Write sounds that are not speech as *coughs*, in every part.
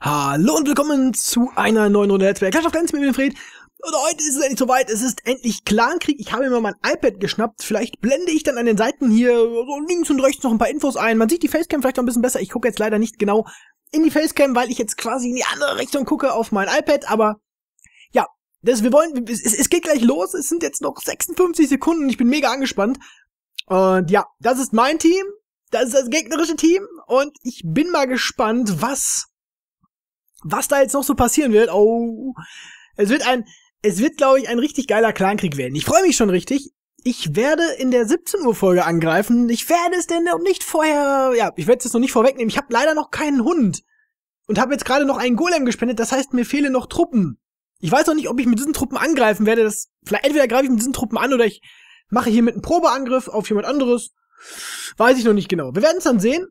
Hallo und willkommen zu einer neuen Runde Netzwerk. Clash of Clans mit Winfried. Und heute ist es endlich soweit. Es ist endlich Clankrieg. Ich habe mir mal mein iPad geschnappt. Vielleicht blende ich dann an den Seiten hier so links und rechts noch ein paar Infos ein. Man sieht die Facecam vielleicht noch ein bisschen besser. Ich gucke jetzt leider nicht genau in die Facecam, weil ich jetzt quasi in die andere Richtung gucke auf mein iPad. Aber das, wir wollen, es, es geht gleich los. Es sind jetzt noch 56 Sekunden. Ich bin mega angespannt. Und ja, das ist mein Team. Das ist das gegnerische Team. Und ich bin mal gespannt, was, was da jetzt noch so passieren wird. Oh, es wird ein, es wird, glaube ich, ein richtig geiler Clankrieg werden. Ich freue mich schon richtig. Ich werde in der 17 Uhr Folge angreifen. Ich werde es denn noch nicht vorher, ja, ich werde es jetzt noch nicht vorwegnehmen. Ich habe leider noch keinen Hund und habe jetzt gerade noch einen Golem gespendet. Das heißt, mir fehlen noch Truppen. Ich weiß noch nicht, ob ich mit diesen Truppen angreifen werde. Das, vielleicht entweder greife ich mit diesen Truppen an oder ich mache hier mit einem Probeangriff auf jemand anderes. Weiß ich noch nicht genau. Wir werden es dann sehen.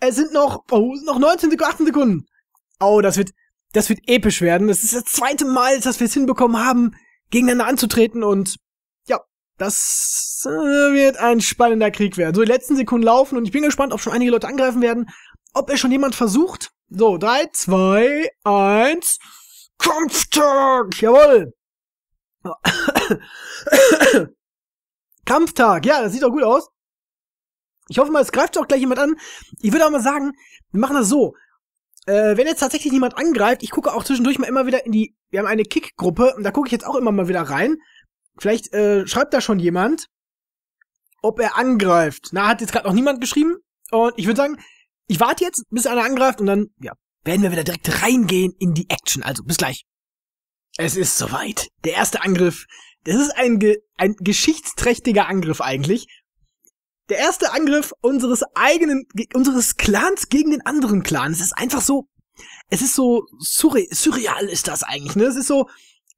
Es sind noch, oh, noch 19 Sekunden, 18 Sekunden. Oh, das wird, das wird episch werden. Das ist das zweite Mal, dass wir es hinbekommen haben, gegeneinander anzutreten und ja, das äh, wird ein spannender Krieg werden. So, die letzten Sekunden laufen und ich bin gespannt, ob schon einige Leute angreifen werden, ob er schon jemand versucht. So, drei, zwei, eins. Kampftag! Jawoll! *coughs* Kampftag, ja, das sieht doch gut aus. Ich hoffe mal, es greift auch gleich jemand an. Ich würde auch mal sagen, wir machen das so. Äh, wenn jetzt tatsächlich jemand angreift, ich gucke auch zwischendurch mal immer wieder in die. Wir haben eine Kick-Gruppe und da gucke ich jetzt auch immer mal wieder rein. Vielleicht äh, schreibt da schon jemand, ob er angreift. Na, hat jetzt gerade noch niemand geschrieben. Und ich würde sagen, ich warte jetzt, bis einer angreift und dann, ja, werden wir wieder direkt reingehen in die Action. Also bis gleich. Es ist soweit. Der erste Angriff. Das ist ein, ge ein geschichtsträchtiger Angriff eigentlich. Der erste Angriff unseres eigenen, unseres Clans gegen den anderen Clan. Es ist einfach so, es ist so surri surreal ist das eigentlich, ne? Es ist so,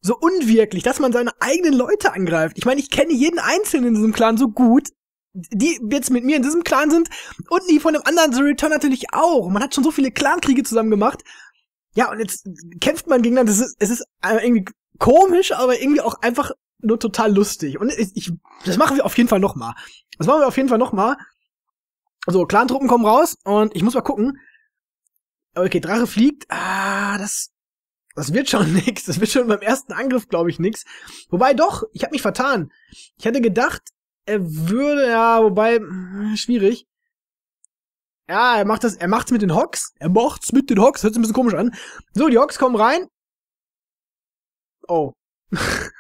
so unwirklich, dass man seine eigenen Leute angreift. Ich meine, ich kenne jeden Einzelnen in diesem Clan so gut die jetzt mit mir in diesem Clan sind und die von dem anderen The Return natürlich auch. Man hat schon so viele Clankriege zusammen gemacht. Ja, und jetzt kämpft man gegeneinander. Es ist, es ist äh, irgendwie komisch, aber irgendwie auch einfach nur total lustig. Und ich, ich das machen wir auf jeden Fall nochmal. Das machen wir auf jeden Fall nochmal. So, Clan-Truppen kommen raus und ich muss mal gucken. Okay, Drache fliegt. Ah, das, das wird schon *laughs* nix. Das wird schon beim ersten Angriff, glaube ich, nix. Wobei doch, ich habe mich vertan. Ich hatte gedacht, er würde, ja, wobei, schwierig. Ja, er macht das, er macht's mit den Hawks. Er macht's mit den Hawks. Hört sich ein bisschen komisch an. So, die Hawks kommen rein. Oh.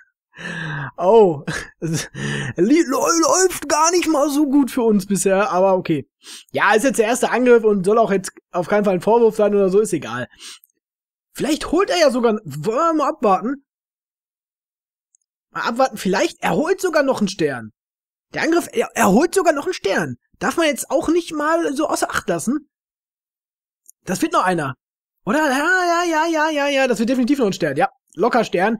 *laughs* oh. Läuft gar nicht mal so gut für uns bisher, aber okay. Ja, ist jetzt der erste Angriff und soll auch jetzt auf keinen Fall ein Vorwurf sein oder so, ist egal. Vielleicht holt er ja sogar, wollen wir mal abwarten. Mal abwarten, vielleicht, er sogar noch einen Stern. Der Angriff er, holt sogar noch einen Stern. Darf man jetzt auch nicht mal so außer Acht lassen? Das wird noch einer. Oder? Ja, ja, ja, ja, ja, ja. Das wird definitiv noch ein Stern. Ja, locker Stern.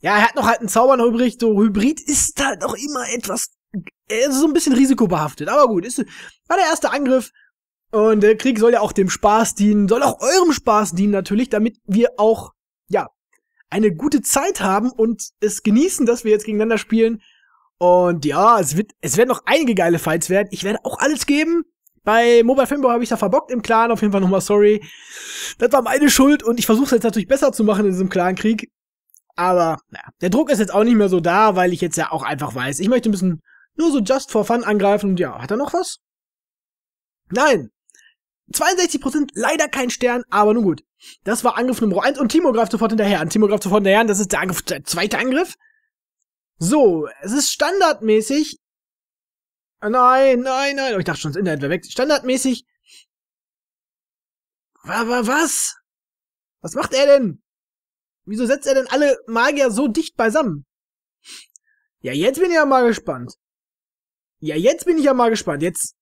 Ja, er hat noch halt einen Zauber noch übrig. So Hybrid ist halt auch immer etwas, Er ist so ein bisschen risikobehaftet. Aber gut, ist, war der erste Angriff. Und der Krieg soll ja auch dem Spaß dienen, soll auch eurem Spaß dienen natürlich, damit wir auch, ja, eine gute Zeit haben und es genießen, dass wir jetzt gegeneinander spielen und ja, es, wird, es werden noch einige geile Fights werden. Ich werde auch alles geben. Bei Mobile Fimbo habe ich da verbockt im Clan. Auf jeden Fall nochmal sorry. Das war meine Schuld und ich versuche es jetzt natürlich besser zu machen in diesem Clan-Krieg. Aber naja, der Druck ist jetzt auch nicht mehr so da, weil ich jetzt ja auch einfach weiß, ich möchte ein bisschen nur so just for fun angreifen. Und ja, hat er noch was? Nein. 62% leider kein Stern, aber nun gut. Das war Angriff Nummer 1 und Timo greift sofort hinterher an. Timo greift sofort hinterher an. Das ist der, Angriff, der zweite Angriff. So, es ist standardmäßig. Nein, nein, nein. Oh, ich dachte schon, das Internet wäre weg. Standardmäßig. Was? Was macht er denn? Wieso setzt er denn alle Magier so dicht beisammen? Ja, jetzt bin ich ja mal gespannt. Ja, jetzt bin ich ja mal gespannt. Jetzt,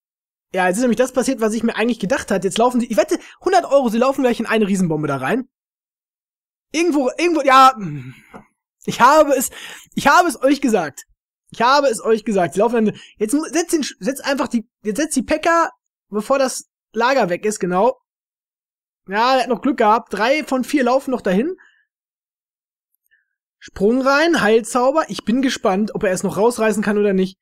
ja, jetzt ist nämlich das passiert, was ich mir eigentlich gedacht hat. Jetzt laufen sie, ich wette, 100 Euro, sie laufen gleich in eine Riesenbombe da rein. Irgendwo, irgendwo, ja, hm. Ich habe es, ich habe es euch gesagt. Ich habe es euch gesagt. Sie laufen jetzt setzt, den, setzt einfach die, jetzt setzt die Päcker, e bevor das Lager weg ist, genau. Ja, er hat noch Glück gehabt. Drei von vier laufen noch dahin. Sprung rein, Heilzauber. Ich bin gespannt, ob er es noch rausreißen kann oder nicht.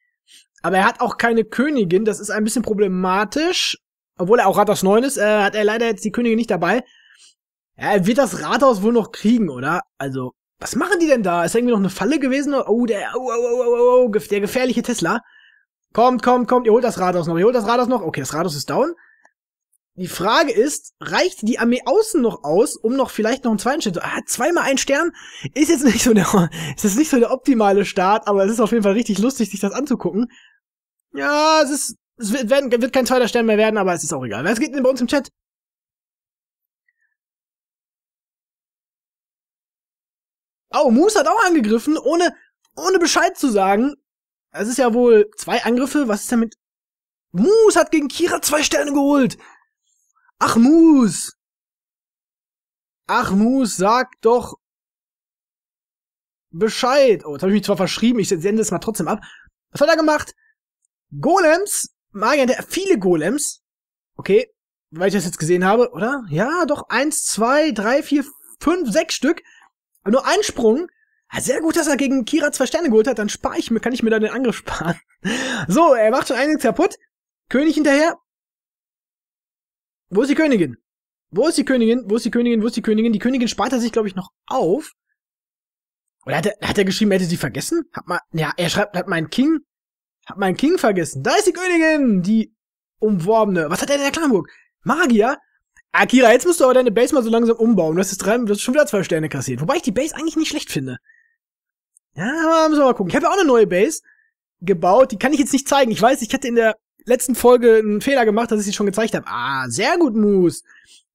Aber er hat auch keine Königin. Das ist ein bisschen problematisch. Obwohl er auch Rathaus 9 ist, äh, hat er leider jetzt die Königin nicht dabei. Ja, er wird das Rathaus wohl noch kriegen, oder? Also, was machen die denn da? Ist da irgendwie noch eine Falle gewesen? Oh, der, oh, oh, oh, oh, oh, oh der gefährliche Tesla. Kommt, kommt, kommt, ihr holt das Rathaus noch, ihr holt das Rathaus noch. Okay, das Rathaus ist down. Die Frage ist, reicht die Armee außen noch aus, um noch vielleicht noch einen zweiten Stern? zu, Ah, zweimal einen Stern ist jetzt nicht so der, *laughs* ist jetzt nicht so der optimale Start, aber es ist auf jeden Fall richtig lustig, sich das anzugucken. Ja, es ist, es wird, wird kein zweiter Stern mehr werden, aber es ist auch egal. Was geht denn bei uns im Chat? Oh, Moose hat auch angegriffen, ohne, ohne Bescheid zu sagen. Es ist ja wohl zwei Angriffe. Was ist damit? Moose hat gegen Kira zwei Sterne geholt. Ach, Moose. Ach, Moose, sag doch Bescheid. Oh, jetzt habe ich mich zwar verschrieben, ich sende es mal trotzdem ab. Was hat er gemacht? Golems, Magier, der viele Golems. Okay, weil ich das jetzt gesehen habe, oder? Ja, doch, eins, zwei, drei, vier, fünf, sechs Stück. Aber nur ein Sprung. Ah, sehr gut, dass er gegen Kira zwei Sterne geholt hat. Dann spare ich mir, kann ich mir da den Angriff sparen. *laughs* So, er macht schon einiges kaputt. König hinterher. Wo ist die Königin? Wo ist die Königin? Wo ist die Königin? Wo ist die Königin? Die Königin spart er sich, glaube ich, noch auf. Oder hat er, hat er geschrieben, er hätte sie vergessen? Hat man, ja, er schreibt, hat mein King, hat mein King vergessen. Da ist die Königin, die umworbene. Was hat er in der Klamburg? Magier? Akira, jetzt musst du aber deine Base mal so langsam umbauen. Du hast, drei, du hast schon wieder zwei Sterne kassiert. Wobei ich die Base eigentlich nicht schlecht finde. Ja, müssen wir mal gucken. Ich habe ja auch eine neue Base gebaut. Die kann ich jetzt nicht zeigen. Ich weiß, ich hatte in der letzten Folge einen Fehler gemacht, dass ich sie schon gezeigt habe. Ah, sehr gut, Moose.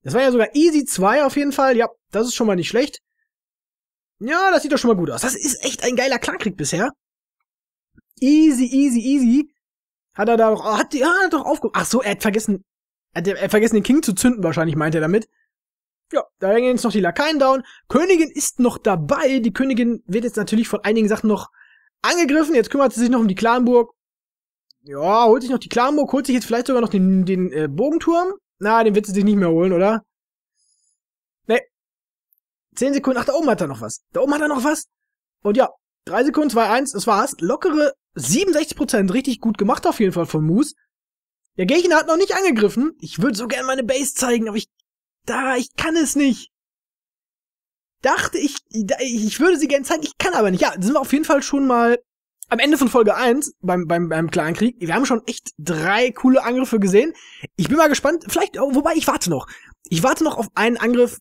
Das war ja sogar Easy 2 auf jeden Fall. Ja, das ist schon mal nicht schlecht. Ja, das sieht doch schon mal gut aus. Das ist echt ein geiler Klankrieg bisher. Easy, easy, easy. Hat er da noch, oh, hat, die, ja, ah, hat er doch aufgehoben. Ach so, er hat vergessen, er Hat er vergessen, den King zu zünden, wahrscheinlich meint er damit. Ja, da hängen jetzt noch die Lakaien down. Königin ist noch dabei. Die Königin wird jetzt natürlich von einigen Sachen noch angegriffen. Jetzt kümmert sie sich noch um die Clanburg. Ja, holt sich noch die Clanburg, holt sich jetzt vielleicht sogar noch den, den äh, Bogenturm. Na, den wird sie sich nicht mehr holen, oder? Nee. Zehn Sekunden. Ach, da oben hat er noch was. Da oben hat er noch was. Und ja, drei Sekunden, zwei eins. das war's. Lockere 67%, richtig gut gemacht auf jeden Fall von Moose. Der Gegner hat noch nicht angegriffen. Ich würde so gern meine Base zeigen, aber ich. Da, ich kann es nicht. Dachte ich, ich würde sie gern zeigen, ich kann aber nicht. Ja, sind wir auf jeden Fall schon mal am Ende von Folge 1 beim, beim, beim Clan Krieg. Wir haben schon echt drei coole Angriffe gesehen. Ich bin mal gespannt, vielleicht, oh, wobei ich warte noch. Ich warte noch auf einen Angriff.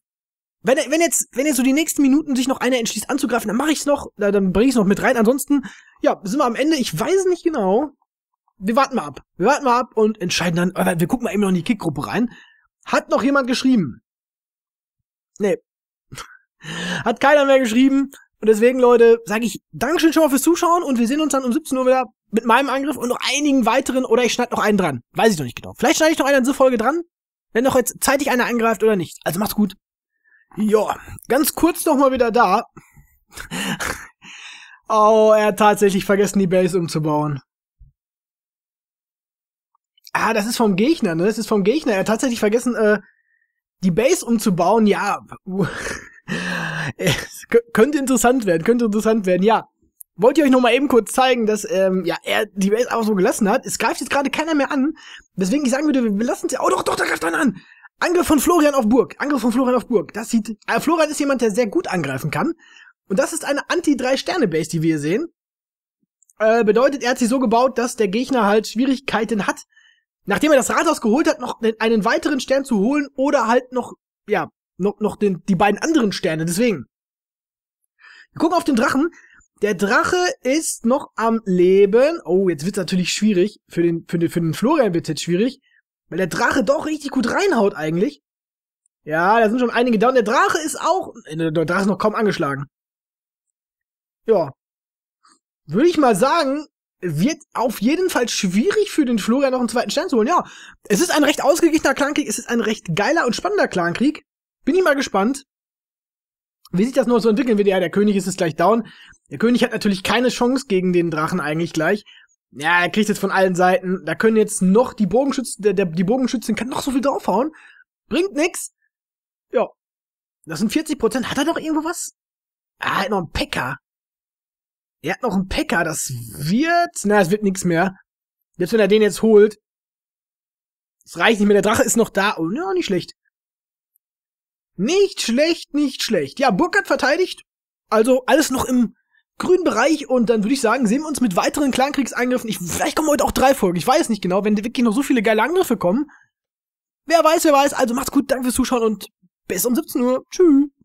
Wenn, wenn jetzt, wenn jetzt so die nächsten Minuten sich noch einer entschließt anzugreifen, dann mache ich's noch, dann bringe ich's noch mit rein. Ansonsten, ja, sind wir am Ende. Ich weiß nicht genau wir warten mal ab. Wir warten mal ab und entscheiden dann, wir gucken mal eben noch in die Kickgruppe rein. Hat noch jemand geschrieben? Nee. *laughs* Hat keiner mehr geschrieben. Und deswegen, Leute, sage ich Dankeschön schon mal fürs Zuschauen und wir sehen uns dann um 17 Uhr wieder mit meinem Angriff und noch einigen weiteren oder ich schneide noch einen dran. Weiß ich noch nicht genau. Vielleicht schneide ich noch einen in dieser Folge dran, wenn noch jetzt zeitig einer angreift oder nicht. Also macht's gut. Ja, ganz kurz nochmal wieder da. *laughs* oh, er hat tatsächlich vergessen, die Base umzubauen. Ah, das ist vom Gegner, ne? Das ist vom Gegner. Er hat tatsächlich vergessen, äh, die Base umzubauen. Ja, *laughs* könnte interessant werden, könnte interessant werden, ja. Wollte ich euch noch mal eben kurz zeigen, dass ähm, ja, er die Base einfach so gelassen hat. Es greift jetzt gerade keiner mehr an. Deswegen ich sagen würde, wir lassen sie. Oh doch, doch, da greift einer an. Angriff von Florian auf Burg. Angriff von Florian auf Burg. Das sieht. Äh, Florian ist jemand, der sehr gut angreifen kann. Und das ist eine Anti-3-Sterne-Base, die wir hier sehen. Äh, bedeutet, er hat sie so gebaut, dass der Gegner halt Schwierigkeiten hat, nachdem er das Rathaus geholt hat, noch einen weiteren Stern zu holen oder halt noch, ja, noch, noch den, die beiden anderen Sterne. Deswegen. Wir gucken auf den Drachen. Der Drache ist noch am Leben. Oh, jetzt wird's natürlich schwierig. Für den, für den, für den Florian wird's jetzt schwierig. Weil der Drache doch richtig gut reinhaut eigentlich. Ja, da sind schon einige da. Und der Drache ist auch. Äh, der Drache ist noch kaum angeschlagen. Ja. Würde ich mal sagen, wird auf jeden Fall schwierig für den Florian noch einen zweiten Stern zu holen. Ja, es ist ein recht ausgeglichener Clankrieg, es ist ein recht geiler und spannender Clankrieg. Bin ich mal gespannt, wie sich das noch so entwickeln wird. Ja, der König ist jetzt gleich down. Der König hat natürlich keine Chance gegen den Drachen eigentlich gleich. Ja, er kriegt jetzt von allen Seiten. Da können jetzt noch die Bogenschützen, der, der, die Bogenschützin kann noch so viel draufhauen. Bringt nix. Ja. Das sind 40 Prozent. Hat er doch irgendwo was? Ah, halt noch ein Pekka. Er hat noch einen Packer, das wird. Na, es wird nichts mehr. Jetzt, wenn er den jetzt holt. Es reicht nicht mehr, der Drache ist noch da. Oh, ja, nicht schlecht. Nicht schlecht, nicht schlecht. Ja, Burkhardt verteidigt. Also alles noch im grünen Bereich und dann würde ich sagen, sehen wir uns mit weiteren Clankriegsangriffen. Ich, vielleicht kommen heute auch drei Folgen, ich weiß nicht genau, wenn wirklich noch so viele geile Angriffe kommen. Wer weiß, wer weiß. Also macht's gut, danke fürs Zuschauen und bis um 17 Uhr. Tschüss.